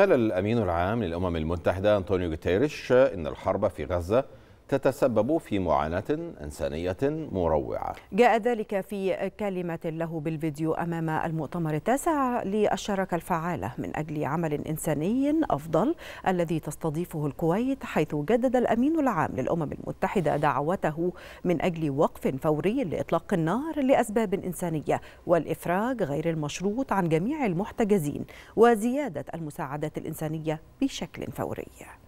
قال الأمين العام للأمم المتحدة أنطونيو غوتيريش إن الحرب في غزة تتسبب في معاناة إنسانية مروعة جاء ذلك في كلمة له بالفيديو أمام المؤتمر التاسع للشراكة الفعالة من أجل عمل إنساني أفضل الذي تستضيفه الكويت حيث جدد الأمين العام للأمم المتحدة دعوته من أجل وقف فوري لإطلاق النار لأسباب إنسانية والإفراج غير المشروط عن جميع المحتجزين وزيادة المساعدات الإنسانية بشكل فوري